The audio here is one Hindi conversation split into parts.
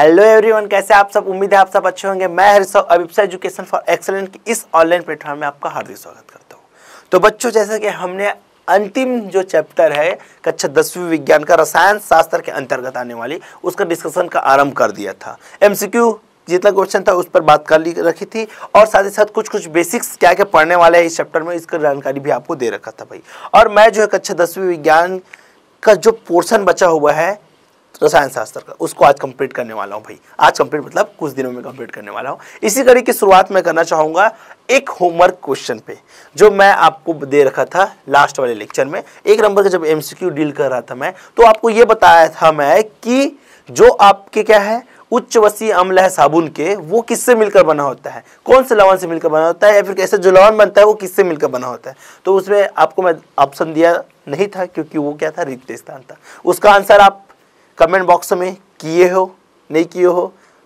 हेलो एवरीवन कैसे आप सब उम्मीद है आप सब अच्छे होंगे मैं Harishav Abhipsa education for excellent की इस ऑनलाइन प्लेटफॉर्म में आपका हार्दिक स्वागत करता हूँ तो बच्चों जैसा कि हमने अंतिम जो चैप्टर है कक्षा दसवीं विज्ञान का रसायन शास्त्र के अंतर्गत आने वाली उसका डिस्कशन का आरंभ कर दिया था एम जितना क्वेश्चन था उस पर बात कर ली रखी थी और साथ ही साथ कुछ कुछ बेसिक्स क्या क्या पढ़ने वाले हैं इस चैप्टर में इसकी जानकारी भी आपको दे रखा था भाई और मैं जो है कक्षा दसवीं विज्ञान का जो पोर्शन बचा हुआ है रसायन तो शास्त्र का उसको आज कंप्लीट करने वाला हूँ भाई आज कंप्लीट मतलब कुछ दिनों में कंप्लीट करने वाला हूँ इसी कड़ी की शुरुआत मैं करना चाहूँगा एक होमवर्क क्वेश्चन पे जो मैं आपको दे रखा था लास्ट वाले लेक्चर में एक नंबर का जब एम डील कर रहा था मैं तो आपको ये बताया था मैं कि जो आपके क्या है उच्च वसी अम्ल है साबुन के वो किससे मिलकर बना होता है कौन से लवण से मिलकर बना होता है या फिर कैसे जो लवण बनता है वो किससे मिलकर बना होता है तो उसमें आपको मैं ऑप्शन दिया नहीं था क्योंकि वो क्या था रिक्त स्थान था उसका आंसर आप कमेंट बॉक्स में किए हो नहीं किए हो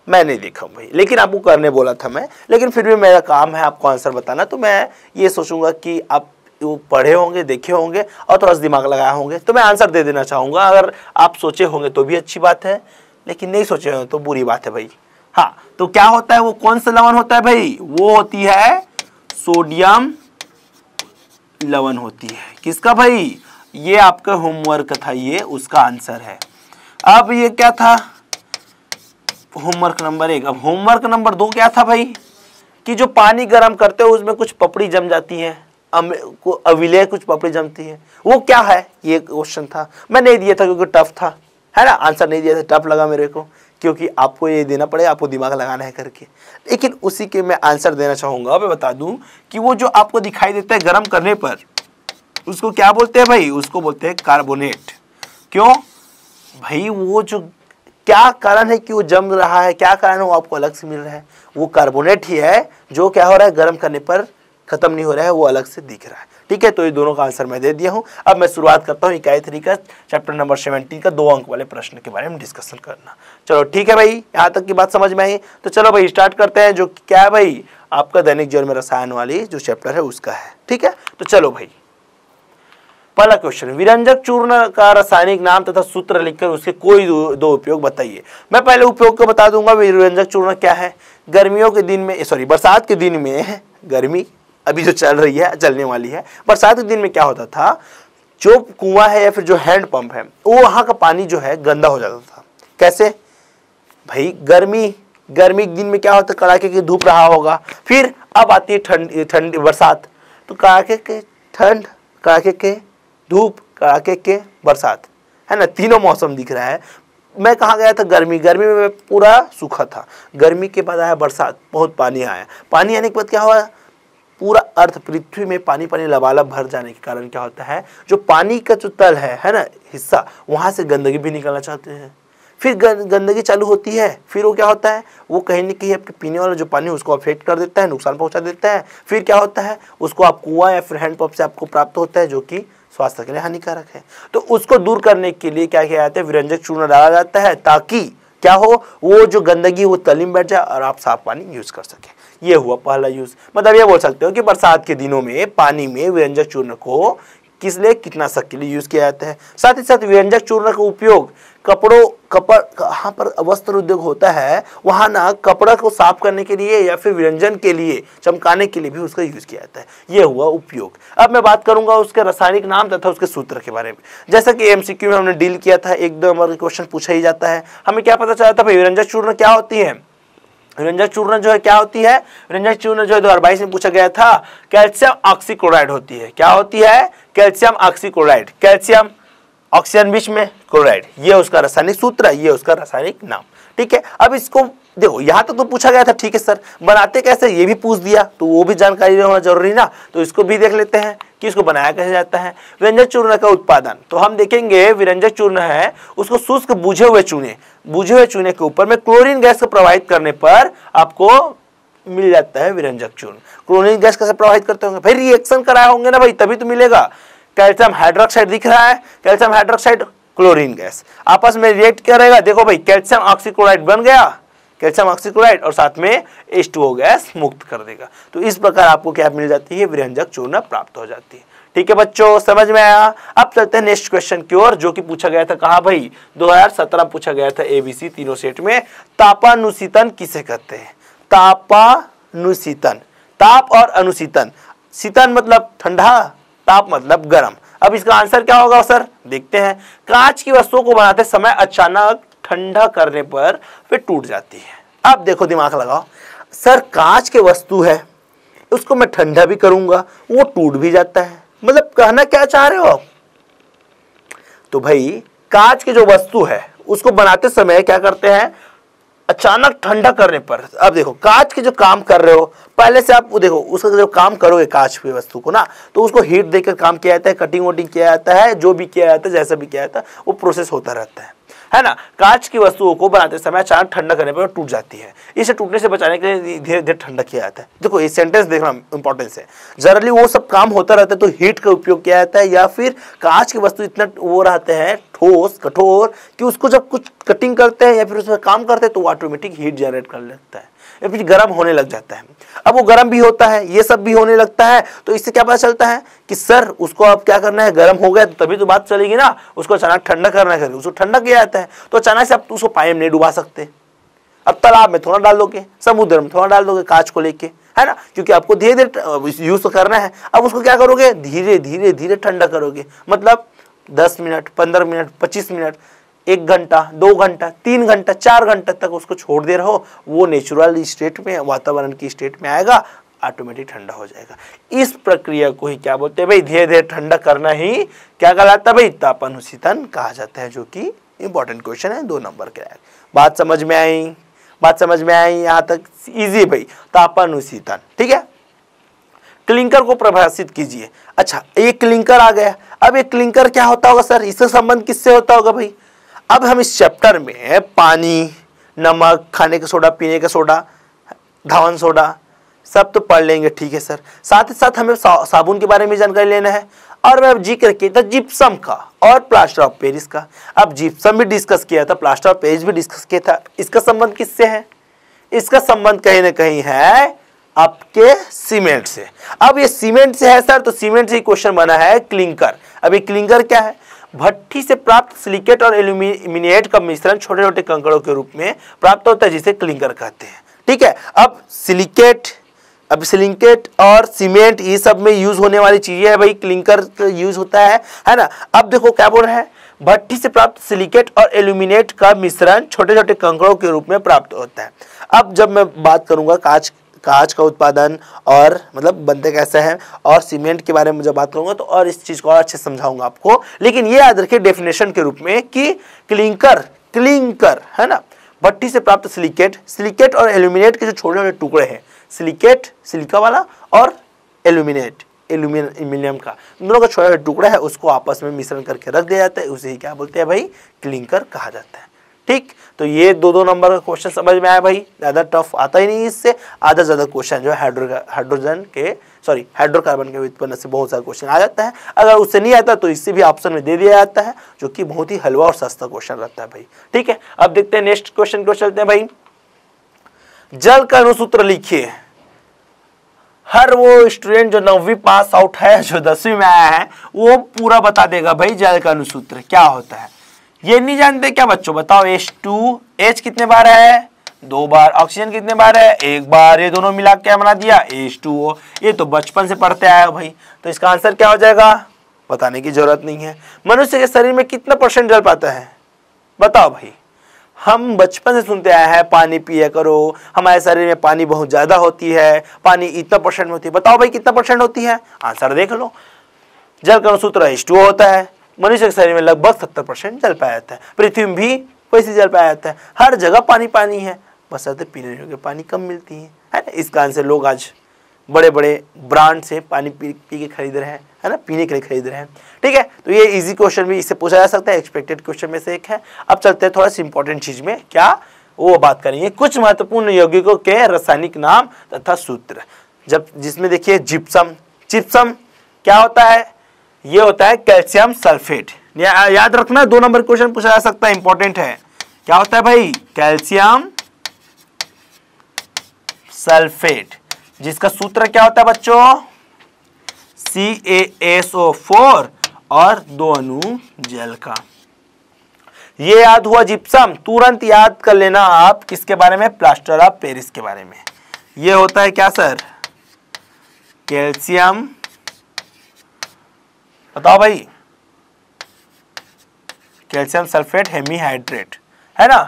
मैं नहीं देखा भाई लेकिन आपको करने बोला था मैं लेकिन फिर भी मेरा काम है आपको आंसर बताना तो मैं ये सोचूंगा कि आप वो पढ़े होंगे देखे होंगे और थोड़ा सा दिमाग लगाए होंगे तो मैं आंसर दे देना चाहूँगा अगर आप सोचे होंगे तो भी अच्छी बात है लेकिन नहीं सोचे होंगे तो बुरी बात है भाई हाँ तो क्या होता है वो कौन सा लवन होता है भाई वो होती है सोडियम लवन होती है किसका भाई ये आपका होमवर्क था ये उसका आंसर है अब ये क्या था होमवर्क नंबर एक अब होमवर्क नंबर दो क्या था भाई कि जो पानी गर्म करते हो उसमें कुछ पपड़ी जम जाती है अविलय कुछ पपड़ी जमती है वो क्या है ये क्वेश्चन था मैं नहीं दिया था क्योंकि टफ था है ना आंसर नहीं दिया था टफ लगा मेरे को क्योंकि आपको ये देना पड़ेगा आपको दिमाग लगाना है करके लेकिन उसी के मैं आंसर देना चाहूंगा मैं बता दूं कि वो जो आपको दिखाई देता है गर्म करने पर उसको क्या बोलते हैं भाई उसको बोलते हैं कार्बोनेट क्यों भाई वो जो क्या कारण है कि वो जम रहा है क्या कारण है वो आपको अलग से मिल रहा है वो कार्बोनेट ही है जो क्या हो रहा है गर्म करने पर खत्म नहीं हो रहा है वो अलग से दिख रहा है ठीक है तो ये दोनों का आंसर मैं दे दिया हूँ अब मैं शुरुआत करता हूँ इकाई थ्री का चैप्टर नंबर सेवेंटीन का दो अंक वाले प्रश्न के बारे में डिस्कशन करना चलो ठीक है भाई यहाँ तक की बात समझ में आई तो चलो भाई स्टार्ट करते हैं जो क्या है भाई आपका दैनिक जीवन में रसायन वाली जो चैप्टर है उसका है ठीक है तो चलो भाई पहला क्वेश्चन विरंजक चूर्ण का रासायनिक नाम तथा सूत्र लिखकर उसके कोई दो, दो उपयोग बताइए मैं पहले उपयोग को बता दूंगा विरंजक चूर्ण क्या है गर्मियों के दिन में सॉरी बरसात के दिन में गर्मी अभी जो चल रही है चलने वाली है बरसात के दिन में क्या होता था जो कुआं है या फिर जो हैंडपम्प है वो वहाँ का पानी जो है गंदा हो जाता था कैसे भाई गर्मी गर्मी के दिन में क्या होता कड़ाके की धूप रहा होगा फिर अब आती है ठंड ठंड बरसात तो कड़ाके के ठंड कड़ाके के धूप कड़ाके के बरसात है ना तीनों मौसम दिख रहा है मैं कहाँ गया था गर्मी गर्मी में पूरा सूखा था गर्मी के बाद आया बरसात बहुत पानी आया पानी आने के बाद क्या हुआ पूरा अर्थ पृथ्वी में पानी पानी लबालब भर जाने के कारण क्या होता है जो पानी का जो तल है है ना हिस्सा वहाँ से गंदगी भी निकालना चाहते हैं फिर गंदगी चालू होती है फिर वो क्या होता है वो कहीं ना कहीं आपके पीने वाला जो पानी है उसको अफेक्ट कर देता है नुकसान पहुंचा देता है फिर क्या होता है उसको आप कुआं या फिर हैंडपम्प से आपको प्राप्त होता है जो कि स्वास्थ्य के लिए हानिकारक है तो उसको दूर करने के लिए क्या किया जाता है विरंजक चूर्ण डाला जाता है ताकि क्या हो वो जो गंदगी वो तली में बैठ जाए और आप साफ पानी यूज़ कर सकें ये हुआ पहला यूज़ मतलब ये बोल सकते हो कि बरसात के दिनों में पानी में व्यंजक चूर्ण को किस लिए कितना सक के लिए यूज़ किया जाता है साथ ही साथ व्यंजक चूर्ण का उपयोग कपड़ों कपड़ कहाँ पर वस्त्र उद्योग होता है वहाँ ना कपड़ा को साफ करने के लिए या फिर व्यंजन के लिए चमकाने के लिए भी उसका यूज किया जाता है ये हुआ उपयोग अब मैं बात करूंगा उसके रासायनिक नाम तथा उसके सूत्र के बारे में जैसा कि एम में हमने डील किया था एक दो नंबर क्वेश्चन पूछा ही जाता है हमें क्या पता चला था व्यंजन चूर्ण क्या होती है रंजक चूर्ण जो है क्या होती है रंजक चूर्ण जो है दो हजार में पूछा गया था कैल्शियम ऑक्सीक्लोराइड होती है क्या होती है कैल्शियम ऑक्सीक्लोराइड कैल्शियम ऑक्सीजन बीच में क्लोराइड ये उसका रासायनिक सूत्र है ये उसका रासायनिक नाम ठीक है अब इसको देखो यहाँ तक तो पूछा गया था ठीक है सर बनाते कैसे ये भी पूछ दिया तो वो भी जानकारी होना जरूरी ना तो इसको भी देख लेते हैं कि इसको बनाया कैसे जाता है व्यंजक चूर्ण का उत्पादन तो हम देखेंगे व्यंजक चूर्ण है उसको शुष्क बुझे हुए चूने बुझे हुए चूने के ऊपर में क्लोरिन गैस को प्रवाहित करने पर आपको मिल जाता है विरंजक चूर्ण क्लोरिन गैस कैसे प्रवाहित करते होंगे भाई रिएक्शन कराए होंगे ना भाई तभी तो मिलेगा कैल्शियम हाइड्रोक्साइड दिख रहा है कैल्शियम हाइड्रोक्साइड क्लोरीन गैस आपस में रिएक्ट करेगा देखो भाई कैल्शियम ऑक्सीक्लोराइड बन गया कैल्शियम ऑक्सीक्लोराइड और साथ में एच गैस मुक्त कर देगा तो इस प्रकार आपको क्या मिल जाती है विरंजक चूर्ण प्राप्त हो जाती है ठीक है बच्चों समझ में आया अब चलते हैं नेक्स्ट क्वेश्चन की ओर जो कि पूछा गया था कहा भाई 2017 पूछा गया था एबीसी तीनों सेट में तापानुशीतन किसे कहते हैं तापानुशीतन ताप और अनुशीतन शीतन मतलब ठंडा ताप मतलब गर्म अब इसका आंसर क्या होगा सर देखते हैं कांच की वस्तुओं को बनाते समय अचानक ठंडा करने पर फिर टूट जाती है अब देखो दिमाग लगाओ सर कांच के वस्तु है उसको मैं ठंडा भी करूंगा वो टूट भी जाता है मतलब कहना क्या चाह रहे हो आप तो भाई कांच की जो वस्तु है उसको बनाते समय क्या करते हैं अचानक ठंडा करने पर अब देखो कांच के जो काम कर रहे हो पहले से आप देखो उसका जो काम करोगे कांच की वस्तु को ना तो उसको हीट देकर काम किया जाता है कटिंग वटिंग किया जाता है जो भी किया जाता है जैसा भी किया जाता है वो प्रोसेस होता रहता है है ना कांच की वस्तुओं को बनाते समय अचानक ठंडा करने पर टूट जाती है इसे टूटने से बचाने के लिए धीरे धीरे ठंडा किया जाता है देखो ये सेंटेंस देखना इंपॉर्टेंस है जनरली वो सब काम होता रहता है तो हीट का उपयोग किया जाता है या फिर कांच की वस्तु इतना वो रहते हैं ठोस कठोर कि उसको जब कुछ कटिंग करते हैं या फिर उसमें काम करते हैं तो ऑटोमेटिक हीट जनरेट कर लेता है या फिर गर्म होने लग जाता है अब वो गर्म भी होता है ये सब भी होने लगता है तो इससे क्या पता चलता है कि सर उसको अब क्या करना है गर्म हो गया तो तभी तो बात चलेगी ना उसको अचानक ठंडा करना है उसको ठंडक किया जाता है तो अचानक से आप उसको पाए में नहीं डुबा सकते अब तालाब में थोड़ा डाल दोगे समुद्र में थोड़ा डाल दोगे कांच को लेके है ना क्योंकि आपको धीरे धीरे यूज़ तो करना है अब उसको क्या करोगे धीरे धीरे धीरे ठंडा करोगे मतलब दस मिनट पंद्रह मिनट पच्चीस मिनट एक घंटा दो घंटा तीन घंटा चार घंटा तक उसको छोड़ दे रहो वो नेचुरल स्टेट में वातावरण की स्टेट में आएगा ऑटोमेटिक ठंडा हो जाएगा इस प्रक्रिया को ही क्या बोलते हैं भाई धीरे धीरे ठंडा करना ही क्या कहलाता है भाई तापन शीतन कहा जाता है जो कि इंपॉर्टेंट क्वेश्चन है दो नंबर के बात समझ में आई बात समझ में आई यहाँ तक इजी भाई तापन शीतन ठीक है क्लिंकर को प्रभाषित कीजिए अच्छा ये क्लिंकर आ गया अब ये क्लिंकर क्या होता होगा सर इससे संबंध किससे होता होगा भाई अब हम इस चैप्टर में पानी नमक खाने का सोडा पीने का सोडा धावन सोडा सब तो पढ़ लेंगे ठीक है सर साथ ही साथ हमें सा, साबुन के बारे में जानकारी लेना है और मैं अब जी करके था जिप्सम का और प्लास्टर ऑफ पेरिस का अब जिप्सम भी डिस्कस किया था प्लास्टर ऑफ पेरिस भी डिस्कस किया था इसका संबंध किससे है इसका संबंध कहीं ना कहीं है आपके सीमेंट से अब ये सीमेंट से है सर तो सीमेंट से क्वेश्चन बना है क्लिंकर अब ये क्लिंकर क्या है भट्टी से प्राप्त सिलिकेट और एल्यूमिनेट का मिश्रण छोटे छोटे कंकड़ों के रूप में प्राप्त होता है जिसे क्लिंकर कहते हैं ठीक है अब सिलिकेट अब सिलिकेट और सीमेंट ये सब में यूज होने वाली चीजें है भाई क्लिंकर यूज होता है है ना अब देखो क्या बोल रहे हैं भट्टी से प्राप्त सिलिकेट और एल्यूमिनेट का मिश्रण छोटे छोटे कंकड़ों के रूप में प्राप्त होता है अब जब मैं बात करूंगा कांच कांच का उत्पादन और मतलब बनते कैसे हैं और सीमेंट के बारे में जब बात करूँगा तो और इस चीज़ को और अच्छे समझाऊंगा आपको लेकिन ये याद रखिए डेफिनेशन के रूप में कि क्लिंकर क्लिंकर है ना भट्टी से प्राप्त सिलिकेट सिलिकेट और एल्यूमिनेट के जो छोटे छोटे टुकड़े हैं सिलिकेट सिलिका वाला और एल्यूमिनेट एल्यूमिनियम का दोनों का छोटा छोटा टुकड़ा है उसको आपस में मिश्रण करके रख दिया जाता है उसे ही क्या बोलते हैं भाई क्लिंकर कहा जाता है ठीक तो ये दो दो नंबर का क्वेश्चन समझ में आया भाई ज़्यादा टफ आता ही नहीं इससे आधा ज़्यादा क्वेश्चन जो है हाइड्रो हाइड्रोजन के सॉरी हाइड्रोकार्बन के उत्पन्न से बहुत सारा क्वेश्चन आ जाता है अगर उससे नहीं आता तो इससे भी ऑप्शन में दे दिया जाता है जो कि बहुत ही हलवा और सस्ता क्वेश्चन रहता है भाई ठीक है अब देखते हैं नेक्स्ट क्वेश्चन को चलते हैं भाई जल का अनुसूत्र लिखिए हर वो स्टूडेंट जो नौवीं पास आउट है जो दसवीं में आया है वो पूरा बता देगा भाई जल का अनुसूत्र क्या होता है ये नहीं जानते क्या बच्चों बताओ एच टू एच कितने बार है दो बार ऑक्सीजन कितने बार है एक बार ये दोनों मिला क्या बना दिया एच टू ये तो बचपन से पढ़ते आए हो भाई तो इसका आंसर क्या हो जाएगा बताने की जरूरत नहीं है मनुष्य के शरीर में कितना परसेंट जल पाता है बताओ भाई हम बचपन से सुनते आए हैं पानी पिया करो हमारे शरीर में पानी बहुत ज़्यादा होती है पानी इतना परसेंट में होती है बताओ भाई कितना परसेंट होती है आंसर देख लो जल का सूत्र एच होता है मनुष्य के शरीर में लगभग सत्तर परसेंट जल पाया जाता है पृथ्वी में भी वैसे जल पाया जाता है हर जगह पानी पानी है बस बसत पीने योग्य पानी कम मिलती है है ना इस कारण से लोग आज बड़े बड़े ब्रांड से पानी पी पी के खरीद रहे हैं है ना पीने के लिए खरीद रहे हैं ठीक है तो ये इजी क्वेश्चन भी इससे पूछा जा सकता है एक्सपेक्टेड क्वेश्चन में से एक है अब चलते हैं थोड़ा सी इंपॉर्टेंट चीज में क्या वो बात करेंगे कुछ महत्वपूर्ण यौगिकों के रासायनिक नाम तथा सूत्र जब जिसमें देखिए जिप्सम जिप्सम क्या होता है ये होता है कैल्शियम सल्फेट याद रखना दो नंबर क्वेश्चन पूछा जा सकता है इंपॉर्टेंट है क्या होता है भाई कैल्शियम सल्फेट जिसका सूत्र क्या होता है बच्चों सी ए एस ओ फोर और दो अनु जल का ये याद हुआ जिप्सम तुरंत याद कर लेना आप किसके बारे में प्लास्टर ऑफ पेरिस के बारे में ये होता है क्या सर कैल्शियम बताओ भाई कैल्शियम सल्फेट हेमीहाइड्रेट है ना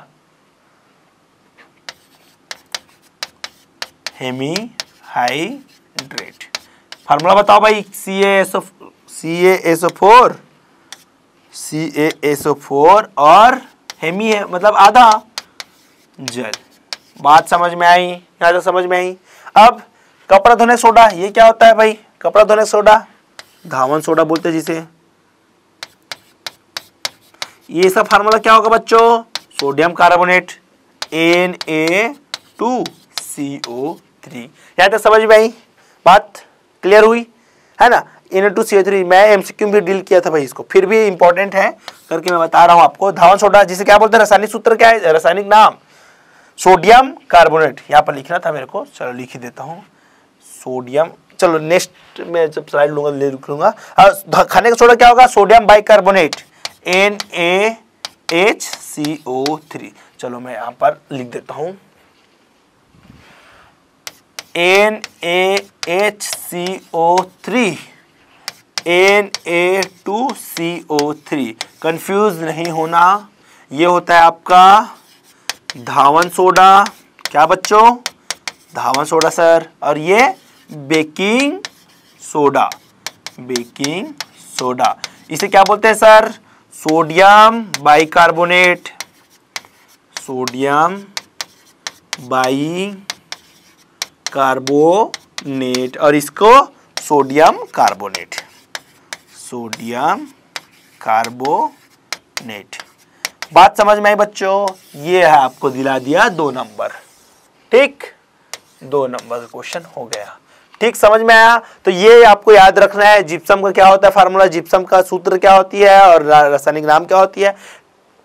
हेमी हाइड्रेट फार्मूला बताओ भाई C SO C SO four C SO four और हेमी है मतलब आधा जल बात समझ में आई ज़्यादा तो समझ में आई अब कपड़ा धोने सोडा ये क्या होता है भाई कपड़ा धोने सोडा धावन सोडा बोलते जिसे ये सब फार्मूला क्या होगा बच्चों sodium carbonate N A two C O three यहां तक समझ में आई बात क्लियर हुई है ना N A two C O three मैं एमसीक्यू भी डील किया था भाई इसको फिर भी इंपॉर्टेंट है करके मैं बता रहा हूं आपको धावन सोडा जिसे क्या बोलते हैं रासायनिक सूत्र क्या है रासायनिक नाम सोडियम कार्बोनेट यहां पर लिखना था मेरे को चलो लिख ही देता हूं सोडियम चलो नेक्स्ट में जब स्लाइड लूंगा ले लूंगा खाने का सोडा क्या होगा sodium bicarbonate N A H C O three चलो मैं यहां पर लिख देता हूं N A H C O three N A two C O three confuse नहीं होना ये होता है आपका धावन सोडा क्या बच्चों धावन सोडा सर और ये बेकिंग सोडा बेकिंग सोडा इसे क्या बोलते हैं sir sodium bicarbonate sodium bicarbonate और इसको सोडियम कार्बोनेट सोडियम कार्बोनेट बात समझ में आई बच्चों ये है आपको दिला दिया दो नंबर ठीक दो नंबर क्वेश्चन हो गया ठीक समझ में आया तो ये आपको याद रखना है जिप्सम का क्या होता है फार्मूला जिप्सम का सूत्र क्या होती है और रासायनिक नाम क्या होती है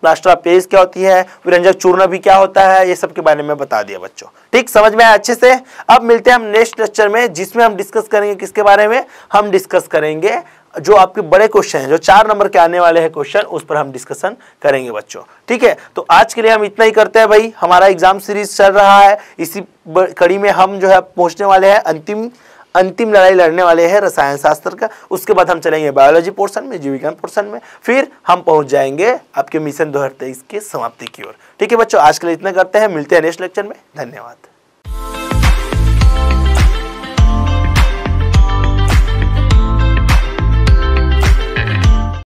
प्लास्टर ऑफ पेरिस क्या होती है विरंजक चूर्ण भी क्या होता है ये सब के बारे में बता दिया बच्चों ठीक समझ में आया अच्छे से अब मिलते हैं हम नेक्स्ट लेक्चर में जिसमें हम डिस्कस करेंगे किसके बारे में हम डिस्कस करेंगे जो आपके बड़े क्वेश्चन हैं जो चार नंबर के आने वाले हैं क्वेश्चन उस पर हम डिस्कशन करेंगे बच्चों ठीक है तो आज के लिए हम इतना ही करते हैं भाई हमारा एग्जाम सीरीज चल रहा है इसी कड़ी में हम जो है पहुंचने वाले हैं अंतिम अंतिम लड़ाई लड़ने वाले हैं रसायन शास्त्र का उसके बाद हम चलेंगे बायोलॉजी पोर्शन में जीव विज्ञान पोर्शन में फिर हम पहुंच जाएंगे आपके मिशन दो हज़ार के समाप्ति की ओर ठीक है बच्चों आज के लिए इतना करते हैं मिलते हैं नेक्स्ट लेक्चर में धन्यवाद